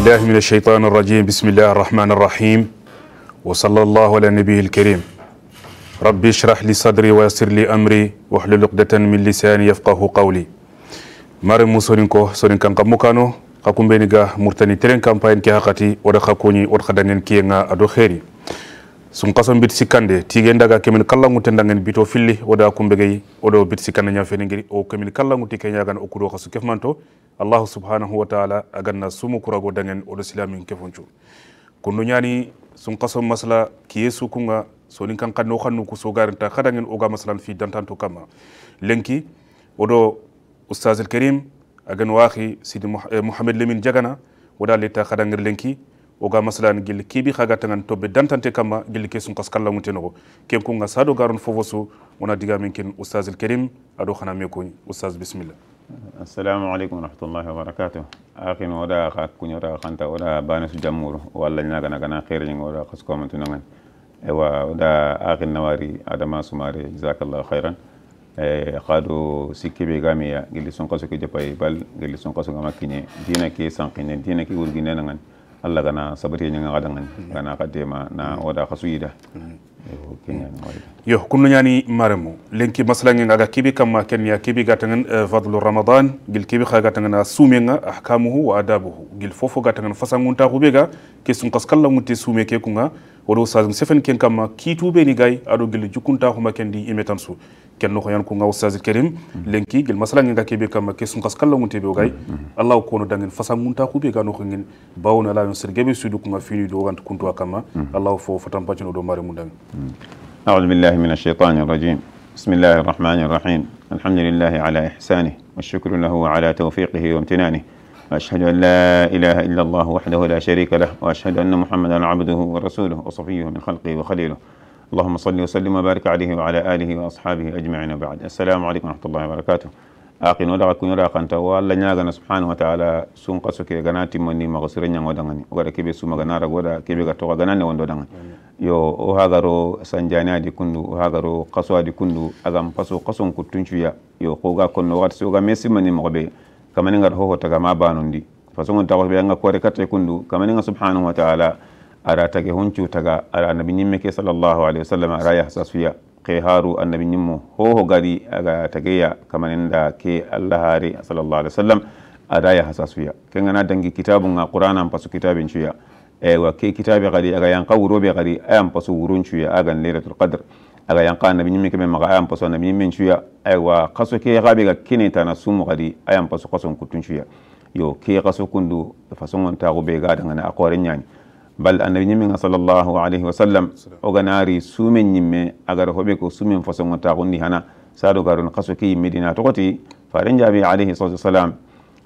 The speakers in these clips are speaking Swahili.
بالله من الشيطان الرجيم بسم الله الرحمن الرحيم وصلى الله على النبي الكريم ربي اشرح لي صدري ويسر لي أمري واحلل عقدة من لساني يفقه قولي مرمو سورينكو سورينكا قمكانو قكم بينيغا مرتني ترين كامباين كي حقتي ودا خاكوني ودا خدانين كينا ادو خيري سون sun kason bit sikkande tigen daga kemin kallangutte dangen bito filli oda kumbegeyi oɗo bit sikkande ñafenigiri o kemin kallangutti keñagan او كودو su كيفمانتو allahu subhanahu wa ta'ala aganna sumu kurago dangen oɗo silamin kefoncu kundu ñani sun kaso masla kiye sukunga sonin kan kanno xannu ku sogarinta xadangen oga maslan fi dantantu kamma lenki oɗo oustage el karim agan waxi sidi mouhamed lemin jagana oda leta xadangir lenki oga masalan gilli kibi xaga tangan tobe dantante kamma gilli ke sun kas kallamute noxo ken kunga sado garon fofosu wona digamin ken oustage el karim aɗo xana me koñ oustage bisimilla assalamu aleykum wa rahmatullahi warahmatullahi wabarakatuh akin oda ka ta xanta oda bane su jammuru walla ñagana gana xeeriñinga oda xaskomatunagan ewa oda akin nawari adama sumare jasakallahu xayran e xaado sikkiɓe gamiya gilli sonkasoke japay bal gilli sonkasogama kiñe dina ke sanqine dina ke wurguinenagan allah gana sabatiñanga xadangan gana mm. xa dema na mm. oda xa suyida mm yo kunno ñani maremu lenki maslangenga aga kibi kamma kenya kibi gatangen eh, fadlu ramadan gil kibi xa gatangen a nga ahkamuhu wa adabuhu gil fofo gatangen fasanguntaxubega ke sun kaskalla ngunte sume ke kunga woɗo sage sefen ken kamma kiituɓeni gay ado guila jukunta homa kendi imetansu tan su kenno ko yan ko gaw sage karim lenki guel masalange ga keɓe kamma question kas kala gunteɓe o gay allah o kono dangen façon be ga no ko gen bawno la yon sir gebe suudu ko ma fini do dowanta kuntuwa akama allah o fo fotan paccino do mare mum dang a'udhu billahi minash shaitani rrajim بسم الله الرحمن الرحيم الحمد لله على إحسانه والشكر له على توفيقه وامتنانه وأشهد أن لا إله إلا الله وحده لا شريك له وأشهد أن محمدا عبده ورسوله وصفيه من خلقه وخليله اللهم صل وسلم وبارك عليه وعلى آله وأصحابه أجمعين وبعد السلام عليكم ورحمة الله وبركاته أقين ولا أكون ولا أقنت والله نعنا سبحانه وتعالى سون قصك جناتي مني ما مغسرين يوم ودعني ولا كيف سوما جنارا ولا كيف غتوغا غناني وندودعني يو o سنجاني أدي كندو o hagaro أدي كندو أعم قصو kason kuttuncuya يو koga konno wakati so ga mesimani mogoɓe kamani ngar ho hotaga ma banundi façon tawa ɓe anga koore katta kundu kamani nga subhanahu wa taala ara tage honcu taga ara annabi ñimme ke sallallahu alaihi wa sallam ara yahsa suya ke haru annabi ñimmo hoho gari aga ya kamanen da ke allah hari sallallahu alaihi wa sallam ada yahsa suya kengana dangi kitabu nga qur'anan pasu kitabin cuya ewa ke kitabe gari aga yan yanka wuroɓe gari ayan pasu wurun cuya agan leylatul qadre aga yanka nabi ñimme kebe maga ayan paso nabi ñimmen cuya aiwa kaso ke xabe ga kini tana sumu gadi ayam paso kaso kuttun cuya yo ke kaso kundu façon taxu be ga dangana a qoore ñaani bal annabi nga sallallahu alayhi wa sallam oganaari sumen ñimme agar hoɓe ko sumen façon taxundi hana saɗo garun kaso ke yimmedina toxoti faren jaabi alayhi salatu wasalam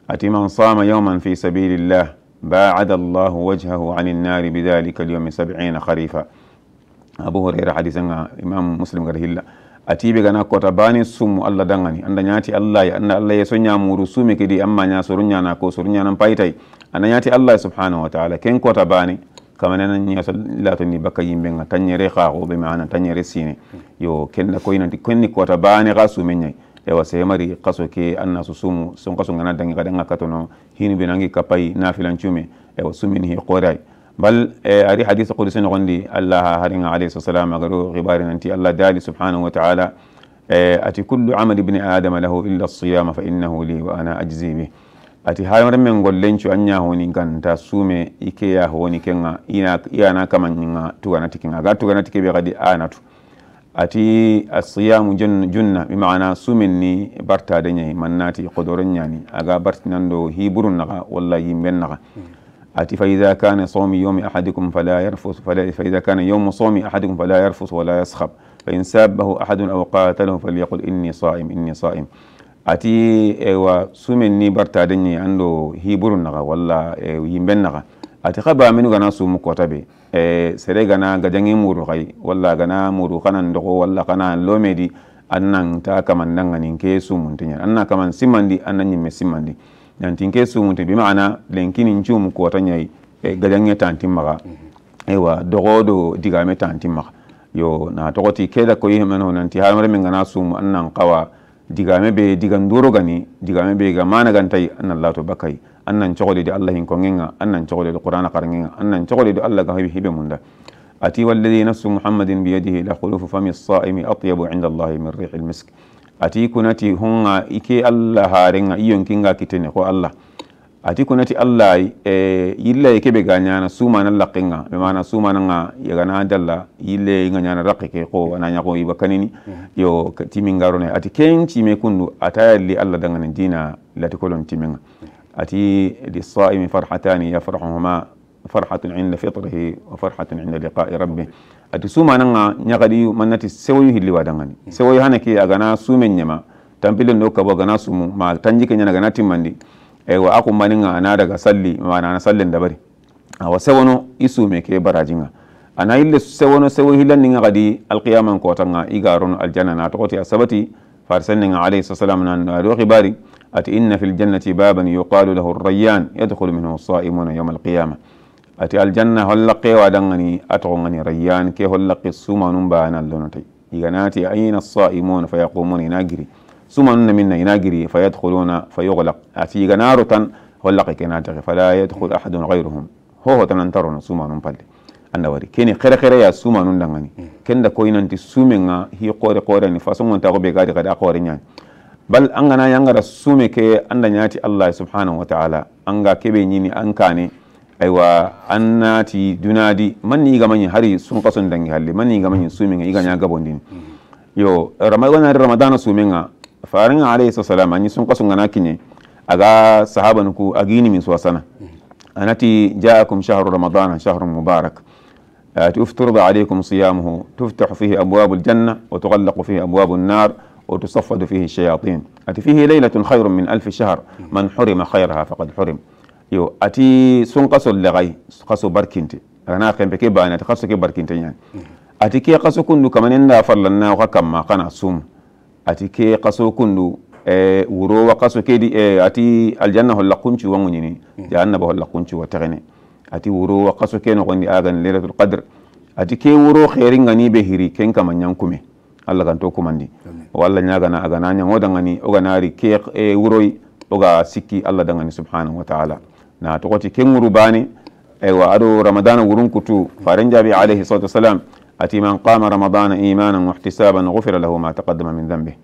ati man sama yawman fi sabilillah baada allahu wajhahu anin nari bidhalika lyawmi sabina kharifa abou hurayra hadise nga imam muslim gata hilla a tiɓe gana kota bani summu allah dagani anda ñaati allahy anda allah ye so ñamuru suumi kidi amma ña soru ñana ko soru ñanan paytay anda ñaati allah subhanahu wa taala ken kota bani kamanena ñeso latoni bakka yimɓe ga tañere xaaxoɓe mana tañere sine yo kenda koynati konni kota bani xa suume ñay ewa semari kaso ke anna so sumu son kaso gana dangi xaɗanga katono hinuɓe nangi kapayi nafilancume ewa sumini hi qoray bal ari hadise qudsi nogondi allah haringa alayhi salam agaro hibari nanti allah dali subhanahu wa taala ati kullu amali bni adama lahu illa siyama fa innahu li wa ana ajzi bih ati hayoren men gollencu an yahoni ganta sume ike yahoni kenga nga kamanninga tuganati kenga aga tuganati keɓe kadi anatu ati asiyamu junna bi ma'ana sumin ni barta da nyai mannati qodoron nyani aga bartinando hiburun naga walla yimben naga mm ati faidha kana sawmi yawmi ahadikum fala yarfus faidha kana yawmu sawmi ahadikum fala yarfus wala yaskhab in sabahu ahadun aw qatalahu falyaqul inni sa'im inni sa'im ati ewa sumen ni bartade ñi ando hiburun naxa walla e, yimben naxa ati xa baminu gana sumu kota be e, sere gana gajangi muru xay walla gana muru kana ndogo walla kana lomedi an nan ta kaman nangani ke sumuntiñan an na kaman simandi an na ñimme simandi nantinke suŋuti bi maana lenkini ncuum kuwata ñayi e, gadaŋe tantin maxa aywa mm-hmm. dogo do digame tantin maxa yo na togo ti ke da koyi hemeno nanti hadamare men gana suum an nan qawa digame be diganduro gani digame be ga mana gantai an nan lato bakai an nan cogode di allah hin kongenga an nan cogode di qur'ana qarangenga an nan cogode di allah ga hibe munda ati walladhi nafsu muhammadin biyadihi la khulufu fami as-sa'imi atyabu 'inda allah min rihi al ati kunati honga ike allah harenga iyon kinga kitene ko allah ati kunati allah e yilla e kebe ga nyana suma na laqinga be mana suma na nga yagana dalla yille nga nyana raqi ke ko wana nyako ibakanini mhm. yo timingaro ne ati ken chime kundu atayalli allah danga ne dina lati kolon timinga mhm. ati li saimi farhatani yafrahuhuma فرحة عند فطره وفرحة عند لقاء ربه أتسوما نعى نعدي من نتي سوي هلي ودعني سوي هنكي أغنى سومن يما تنبيل نوكا وغنى سومو ما تنجيك نعى غنى تمندي أيوة أكو مانين أنا رجع سلي ما أنا سلي ندبري أو أيوة سوونو يسومي كي براجينا أنا إلا سوونو سوي هلا نعدي القيامة كوتنا إيجارون الجنة ناتوتي أسبتي فارسلنا عليه الصلاة والسلام نادو خباري أتئن في الجنة بابا يقال له الريان يدخل منه الصائمون يوم القيامة ati aljanna hollaqewa dangani ngani rayyan ke hollaqi sumanum banallonotay iganati aina saimuna fayaqumuna ina giri sumanunna minna ina giri fa yughlaq ati iganaro tan hollaqi fa la yadkhul ahadun gayruhum hohotanantarono sumanun palle anda wari kene khere khere ya sumanun dangani hmm. kenda koyinanti sumenga hi qore qoreni ta ɓe gadi gadi a qore ñani bal an gana yangara sume ke anda ñaati allah subhanahu wa taala anga kebe nyini an kane aiwa annati dunadi manni iga manyi hari sun kason dangi halli manni iga manyi sumin iga nya gabon din yo ramadan ramadan sumin ga farin alayhi salam anyi sun kason ga nakinye aga sahaban ku agini min suwasana anati ja'akum shahru ramadan shahrun mubarak تفترض عليكم صيامه تفتح فيه أبواب الجنة وتغلق فيه أبواب النار وتصفد فيه الشياطين أتي فيه ليلة خير من ألف شهر من حرم خيرها فقد حرم yo ati sun kaso lagay kaso barkinte agana xempe ke bane ati kaso ke barkinte ñani mm-hmm. ati ke kaso kundu kamanen da farlanna oxa kamma xana sum ati ke kaso kundu eh, wuro wa kaso kedi eh, ati aljanna holla kuncu wa ŋuñini mm-hmm. jahannaba holla kuncu wa texene ati wuro wa kaso ke noxondi agani lailatul qadre ati ke wuro xeeri ngani be hiri ken kama ñankume allah ganto kumandi walla ñagana agana ñango dangani oganaari ke eh, wuroy oga sikki allah dangani subhanahu wa taala na togoti kenguru bani aywa ado ramadana wurun kutu faren jabi alayhi salatu wasalam ati man qama ramadana imanan wahtisaban ghufira lahu ma taqaddama min dhanbi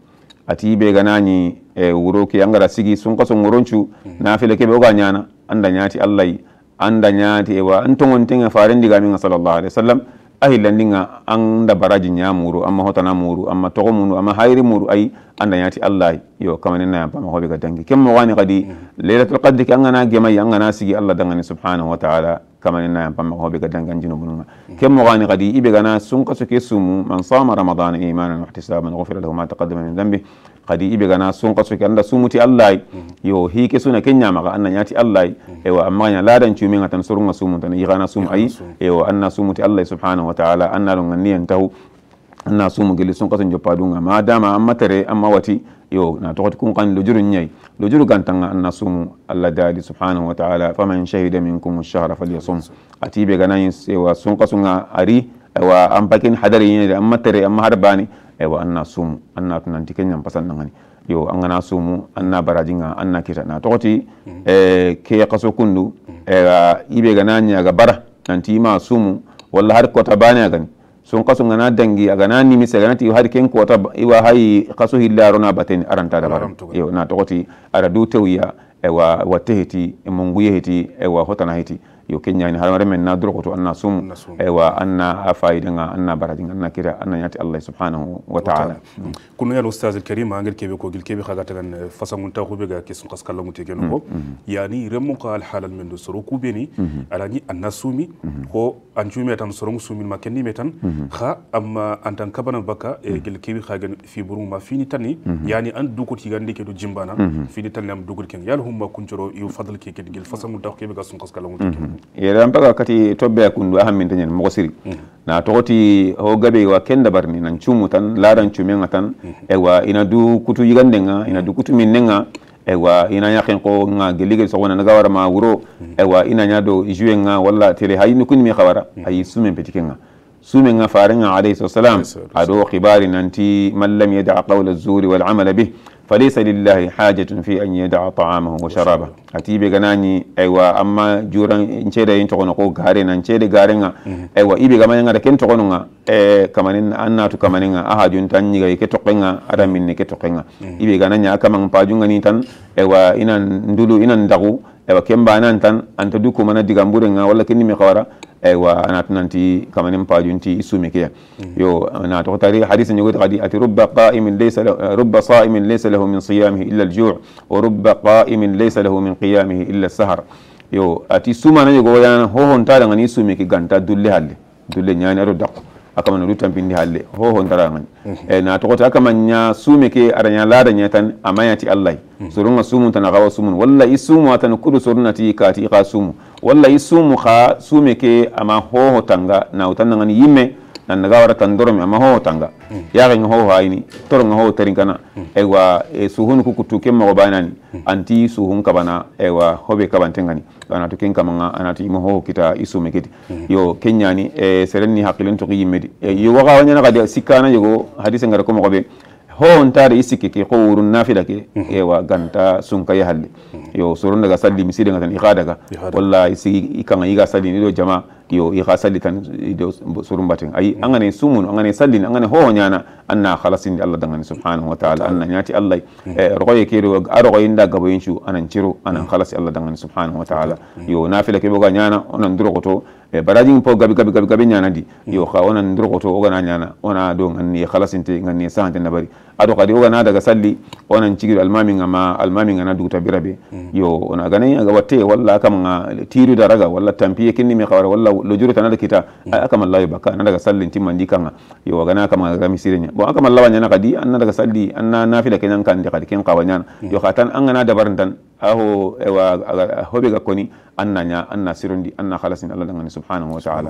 ati be ganani e wuro ke angara sigi sun kaso ngoroncu na fele kebe oga nyana anda nyati allah anda nyati ewa antongon tinga faren diga min sallallahu alaihi wasallam ahilandinga anda baraji nyamuru amma hotana muru amma togo munu amma hairi muru ai andañati allah yo kamanenaya pama hooɓe ga dangi ke moxoani kadi leylatul qadri ke a gana gemayi a gana sigi allah dangani subhanahu wa taala kamanenayan pama hooɓe ga dangi anjinubununa ke moxoani kadi i ɓe gana sunka soke sumu man sama ramadan imanan waxtisaban gufira lahu ma taqadama min dambi kadi i ɓe gana sunka soke anda sumuti allah yo hike suna ke ñamaka andañati allah ewa a maxaña ladan cumiga tan soruga sumu tan yixana sumu ayi ewa anna sumuti allah subhanahu wa taala anna ɗo ganniyen taxu anna sumu gilli sun kasan joppa dunga ma dama an matare an mawati yo na tokoti kun kan lojuru nyai lojuru kan tanga sumu allah dali subhanahu wa ta'ala faman shahida minkum ash-shahra falyasum atibe ganan sewa sun kasunga ari wa an bakin hadari ne an matare an harbani aiwa anna sumu anna tunanti kenyan pasan nan ne yo an gana sumu anna barajinga anna kita na tokoti mm-hmm. eh ke kaso kundu eh ibe ganan ya ga bara nanti ma sumu walla har kota bani gani son kaso ngana dangi aga na nimisi agana ti har ken kota iwa hay kaso hillaro na baten aranta dabara yo na togoti ara du tewya ewa watehiti e wa hotana hiti yo kenyani har mare men na durko to anna sum aywa anna afaida anna baradi nga anna kira anna yati allah subhanahu wa ta'ala kunu ya ustaz al karim angel kebe ko gil kebe khaga tagan fasangun ta khubega kisun qaskalla mutegeno ko yani remu ka al halal men do soro kubeni alani anna sumi ko anju metan soro sumi makendi metan kha amma antan kabana baka gil kebe khaga fi buru ma fini tani yani an duko tigande ke do jimbana fini tani am dugo ken yal humma kunjoro yu fadal ke gil fasangun ta ga sun qaskalla mutegeno yeran paga kati tobbe kundu aham min tanyen mo siri mm-hmm. na togoti ho gabe wa kenda barni nan chumu tan ladan chumenga tan mm-hmm. wa mm-hmm. ina du kutu yigandenga ina du kutu e wa ina yakin ko nga geligel so wona naga wara ma wuro wa ina nya do juwe nga walla tele hayni kun mi khawara ayi sumen petikenga sumen nga nga alayhi salam ado khibari nanti mallam yada qawla az-zuri wal amala bih falaysa lillahi hajatun fi an yadaa taamahu wa sharaba ati ibe ganani aywa amma juran ncede yin togono ko gare na ncede gare nga aywa ibe gamanya ngada ken togono nga e kamanin annatu kamanin nga aha jun tan nyiga ke tokke nga ada minne ke tokke nga ibe gananya kama ngpaju ngani tan aywa inan ndulu inan dagu aywa ken bana tan anta du ko mana diga mbure nga wala kenni mi khawara aywa anatu nanti kamanin pajunti isumi kiya yo ana to tari hadith ni gadi ati rubba qa'imin laysa rubba sa'imin laysa lahu min siyamihi illa al-ju' wa rubba qa'imin laysa lahu min qiyamihi illa as-sahar yo ati suma na go yana ho hon ta daga ni isumi ki ganta dulle halle dulle nyani ro dakko akamana du tampindi halle ho ho ndara man mhm. e eh, na to kota akamanya sume ke aranya lada nya tan amayati allah mhm. surunga sumu tan gawa sumun walla isumu tan kudu surunati ka ti ka sumu walla isumu kha sume ke ama ho ho tanga na utan ngani yimme nan naga wara tandoro me amaho tanga mm. yaga ngaho haini toro ngaho terinkana mm. ewa e, eh, suhun ku kutuke mo banani mm. anti suhun kabana ewa hobe kabantengani bana tukin kamanga anati moho kita isu mekiti mm. yo kenyani e, eh, serenni haqilen to yimedi e, yo waga wanyana kadi sikana yogo hadise ngara ko mo be howontare i sikki ke qowurun nafila ke hmm. ewa ganta sunka yahalle hmm. yo soron daga salli miside ngatan ikadaga walla i sigi i kanga yiga salli ni do jamaa yo i xa salli tan ido surumbaten ayi an gane sumun an gane sallin an gane hoho ñana an na halasindi allah dangani subhanahu wa taala an na ñaati allah eh, rogoye kere a rogoyinda gaboyin cu anan ciro anan halasi allah dangani subhanahu wa taala yo nafila keɓoga ñana onan durogoto eh, barajin po gabi gabi gabi gabi ñanadi yo xa onan durogoto ogana ñana ona do ganni halasinte ganni sahante nabari ato kadi wo gana daga salli onan cigiɗo almaminga ma almaminga na dugta birabe mm. yo ona ganayi aga watte walla kamga tiruda raga walla tampiye kinnimi kawara walla lojuro tanada kita mm. ay akamallayo bakka ana daga sallin timmandi kanga yo agana kamaga gami sireña bon akamallawa ñana kadi anna daga salli anna nafila keñan kandi kadi ken kawa mm. yo xa tan angana dabaran tan aho ewa hoɓe ga koni anna ña anna sirondi anna halasin allah dangani subhanahu wa taala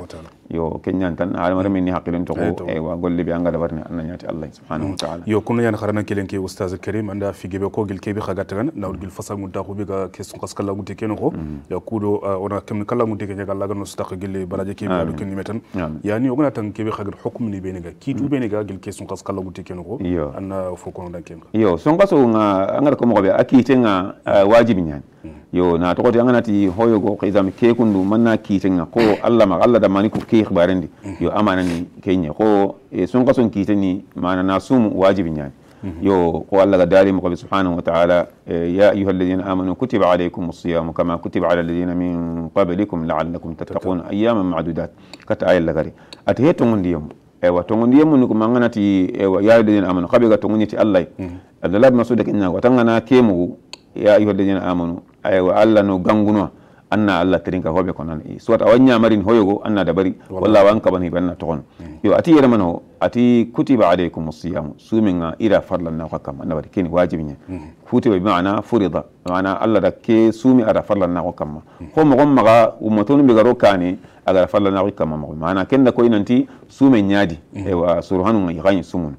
yo keñan tan haɗama remin ni haqqilen toko eh, ewa golle ɓe anga dabarne anna ñati allah subhanahu wa taala yo xamna yan xarana kelen ke ustaz karim anda figebe ko gil kebe khaga tagan nawul gil fasa mun ta khubi ga ke sun qas kala gute keno ko ya kudo ona kem kala gute ke nyaga laga no staq gil baraje ke ba do ken metan yani ogna tan kebe khaga hukum ni beniga ki tu beniga gil ke sun qas kala gute keno ko anna fo ko ndan ken yo sun qaso nga angar ko mo be akite nga wajibi nyani yo na to ko ngana ti hoyo go ko izam ke kundu manna ki tinga ko Allah ma Allah da mani ku ke ikhbarin di yo amana ni kenya ko e sun ka sun ki tani mana na sum wajibin yani yo ko Allah ga dali mu ko subhanahu wa ta'ala ya ayyuhalladhina amanu kutiba alaykumus siyam kama kutiba ala alladhina min qablikum la'allakum tattaqun ayyaman ma'dudat kata ayal lagari atiyatu ngundiyam ewa to ngundi yemu nuko mangana ti ewa ya ayyuhalladhina amanu kabiga to ngundi ti Allah Abdullah bin Mas'ud kinna watangana kemu ya ayyuhalladhina amanu aywa allah no gangunoa anna allah terinka hoɓe ko noon soit a ñamarin hoyogo anna dabari walla wan kaban hiɓe anna togono mm. yo ati yere o ati kutiba alaykum siyamu suminga ira farlannako kam anna waɗi keni wajibi ñe mm. kutiba bi mana furida mana allah da ke suumi ara farlannako mm. kamma ho mogon maga ummatono mbigaro kani agara farlannako kamma mogo mana kenda koy nanti suume ñaadi ewa soro hanuga yihañi sumun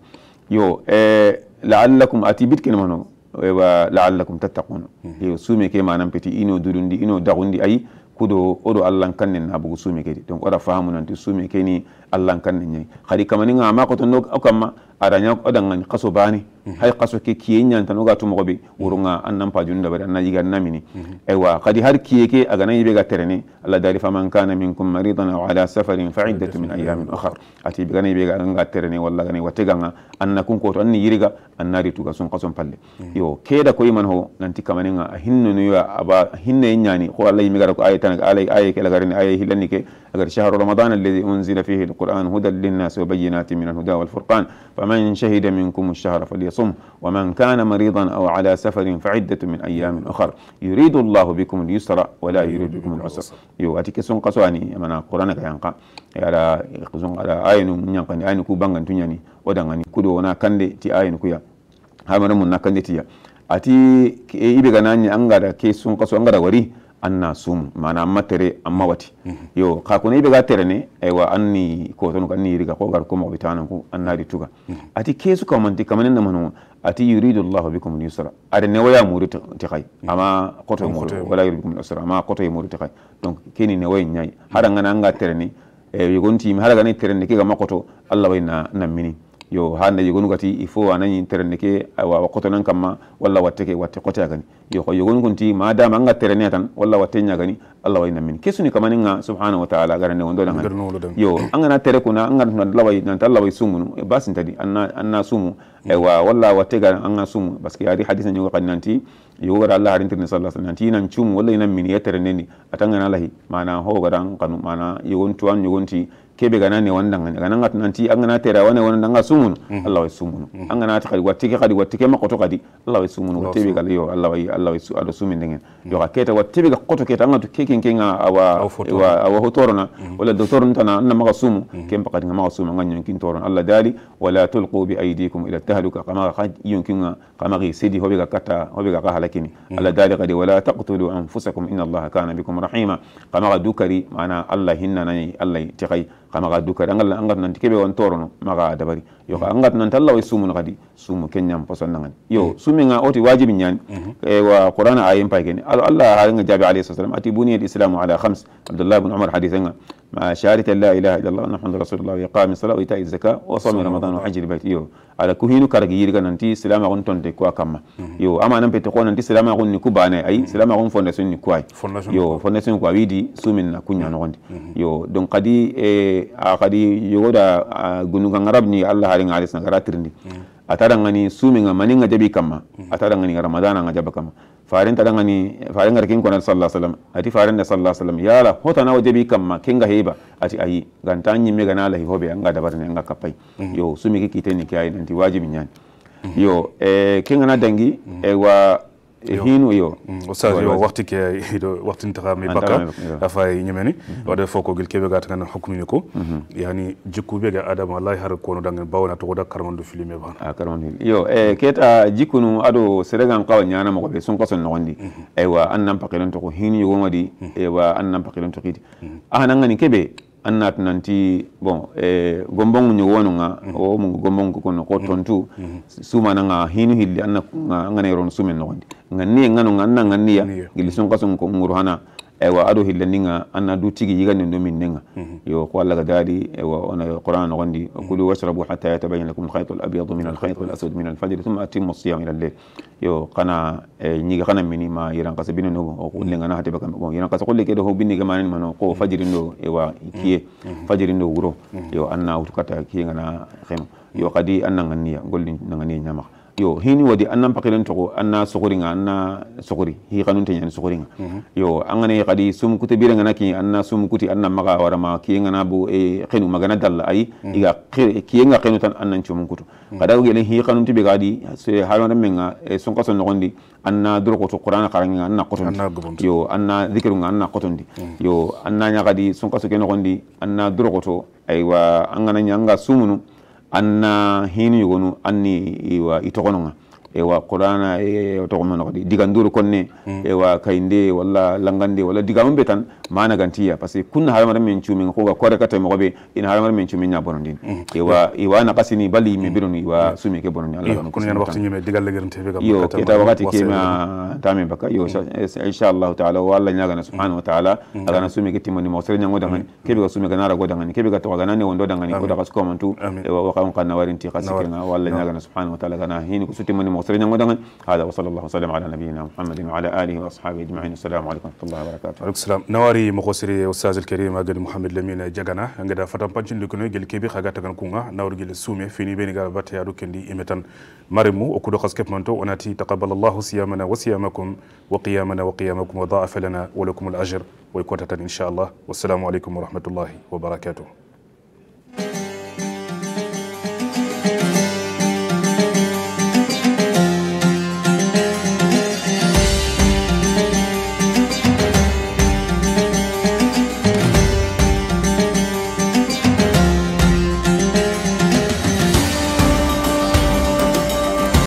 yo eh, laallakum ati bitkene mano wa laallakum tattaquna e hmm. suume ke manan peti ino durundi ino dagundi ayi kudo oɗo allahn kannen nabugo suume kedi donc oɗa famunanti suume keni allan kan ne nyai khari kamani nga ma ko to nok akamma aranya ko dan ngani kaso bani hay kaso ke kiye nyan tan ga to mo gobe wurunga annan pa junda bare annaji ga namini aiwa khadi har kiye ke aga nan yibe ga terene allah dari fa man kana minkum maridan aw ala safarin fa iddatu min ayamin ukhra ati bi ga nan ga ga terene walla ga ne wate ga annakun ko to anni yiriga annari tu ga sun kaso palle yo keda ko iman ho nanti kamani nga hinno no yo aba hinne nyani ko allah yimi ga ko ayatan ga alai ayi ke lagarin ayi hilani ke agar shahru ramadan alladhi unzila fihi القرآن هدى للناس وبينات من الهدى والفرقان فمن شهد منكم الشهر فليصم ومن كان مريضا أو على سفر فعدة من أيام أخر يريد الله بكم اليسر ولا يريد بكم العسر يواتيك سن قسواني أمانا قرآنك ينقى على قزون على آين ينقى آين كو بانغان تنياني ودانغاني كدو ونا كندي تي آين كويا هامنا من نكندي تيا أتي إيبغاناني أنغارا كي سن قسو أنغارا وري an na sum mana amma tere amma wati yo ka ko ne be ga tere ne aiwa an ni ko to ka ni riga ko gar ko mo bitana ko an na rituga ati ke su ka man kaman nan manu ati yuridu allah bikum al-yusra ade ne waya muri ta kai amma ko to mo wala yuridu bikum yusra amma ko to muri ta kai donc ke ni ne waya nyai har an ga tere ne e yugonti mi har ga ne tere ne ke ga makoto allah wai na nan mini yo hande yogonu gati il faut anañi terene ke awa kotonan kamma walla watte ke watte kotea gani yo ko yogonu gonti madama anga terene tan walla watte ñagani allah wayna min kesuni kamaninga subhanahu wa taala garande won dolan yo angana tere kuna anga tuna laway nanta laway sumunu e basintadi anna anna sumu aywa e, walla watte ga anga sumu parce que ari hadise ñogo kadi nanti yogara allah harintirne sallah sallam nanti nan cumu walla inan min yetere nendi atangana lahi mana ho garan kanu mana yogon tuwan yogonti kebe gana ne wanda ngani gana ngat nanti anga na tera wana wanda nga sumunu mhm. Allah wa sumunu mhm. anga na ta kadi watte kadi watte ma koto kadi Allah wa sumunu watte be ga liyo Allah wa Allah wa su ado sumi dingen mhm. yo ka keta wa tebe ga koto keta anga tu keke kenga awa awa hotorona wala doktor ntana na maga sumu kempa kadi nga maga sumu nga nyon kin toron Allah dali wala tulqu bi aydikum ila tahluka kama ga yon kin kama ga sidi hobe ga kata hobe ga halakini Allah dali kadi wala taqtulu anfusakum inna Allah kana bikum rahima kama ga dukari mana Allah hinna nani Allah tikai kamaga dukari angal angat nanti kebe on torono maga dabari yo ka angat nanti Allah way sumu nakadi sumu kenyam poso nangani yo mm-hmm. sumi nga oti wajibi nyani mm-hmm. e eh, wa qur'ana ayen pay ken Allah haa nga jabi alayhi salatu wasallam ati buniyat islamu ala khams abdullah ibn umar hadith nga مع شهادة لا إله إلا الله محمد رسول الله وإقام الصلاة وإيتاء الزكاة وصوم رمضان وحج البيت يو على كهينو كارجي يرجع ننتي سلام عن تون تكوا كم يو أما أنا بتقول ننتي سلام عن نكوا بانا أي سلام عن فونداسيون نكوا يو فونداسيون كوا بيدي سومن نكوني نوند يو دون قدي ااا أقدي يودا غنوغان ربني الله هارين عليه سنغراترني atara ngani sumi nga mani nga jabi kama atara ngani nga ramadana nga jaba kama farin tara ngani farin ga kin konar sallallahu alaihi wasallam ati farin da sallallahu alaihi wasallam yala hota na jabi kama kin ga heba ati ayi gan tanyi me ga na lahi hobe anga da barne anga kapai mhm. yo sumi kiki tene kiyai nanti wajibi nyan yo eh kin na dangi e wa hino mm, mm-hmm. mm-hmm. ah, yo ustad yo waxti ke iɗo waxtintaxami bakka a faye ñameni waɗa fo kogel keɓe ga tagana hokkumini ko yani jikkuɓe ga adama wallahi har kono dangen bawona togoda karamandu filime ban karamandu yo e keta jikkunu ado sérégan qawa ñana mogoɓe sunka son nogondi mm-hmm. eywa eh, an nan paqilen toko hino yogon waɗi eywa an nan paqilen tokiti ahanangani kebe an na tunanti bon eh, gombong nyo wono nga mm -hmm. o mungu gombong ko kono ko tontu mhm. mm -hmm. suma na nga hinu hilli an na nga ne ron sumen no ndi nga ni nga no nga na nga niya gili son kason ko nguru hana aiwa ado hillaninga anna du tigi yiganin do min ninga mhm. yo ko alla ga dari aiwa ona qur'an no gondi mhm. kulu washrabu hatta yatabayyana lakum al-khayt al-abyad min al-khayt al-aswad min al-fajr thumma atimmu as-siyam ila al-layl mhm. yo kana e, nyiga kana mini ma yiran kasabini no o kulli ngana hatiba kam ko yiran kasa kulli kedo binni ga manin mano ko fajr ndo aiwa kiye fajr ndo wuro yo anna wutukata kiye ngana khim yo kadi anna nganiya golli nganiya nyama yo hini wadi annan pakilen togo anna sogoringa anna sogori hi kanun te nyani sogoringa mhm. yo angane kadi sum kuti birenga naki anna sum kuti anna maga warama kiyenga e, na bu e khinu magana dalla ai mhm. iga nga khinu tan annan chumun kutu mhm. kada wi len hi kanun tibe gadi se halon menga e son kaso nogondi anna duro ko to qur'ana karanga anna kotondi yo anna zikirunga anna kotondi yo anna nya kadi son kaso ke nogondi anna duro ko to aywa angana nya anga sumunu anna hinu an ni wa itogonu nga ewa qur'ana e otoko man ko diga nduru konne hmm. ewa kainde wala langande wala diga mbe tan mana gantiya parce que kun haramar min chumin ko ga kore kata e mo be in haramar min chumin nya bonondin hmm. ewa ewa na kasini bali me hmm. bironi wa sumi ke bononi Allah ko ngeen waxti nyume digal le gerante be ga yo ke ta wakati ke ma tamen baka yo eh, insha Allah ta'ala wala Allah nyaga na subhanahu wa ta'ala ala na sumi ke timoni mo sere nyango dangani ke be ga sumi ga nara go dangani ke be ga to ga nanne wondo dangani ko da kas ko mantu ewa wa kan kan warinti kasike na wala nyaga na subhanahu wa ta'ala na hin ko sutimoni المرسلين ودمن هذا وصلى الله وسلم على نبينا محمد وعلى اله واصحابه اجمعين السلام عليكم ورحمه الله وبركاته عليكم السلام نواري مخسري استاذ الكريم اجد محمد لمين جاغانا غدا فتام بانشن لكنو جيل كيبي خاغا تغان كونغا نور جيل سومي فيني بيني غا باتيادو كندي ايمتان مريمو وكودو خاسكيب مانتو وناتي تقبل الله صيامنا وصيامكم وقيامنا وقيامكم وضاعف لنا ولكم الاجر ويكون ان شاء الله والسلام عليكم ورحمه الله وبركاته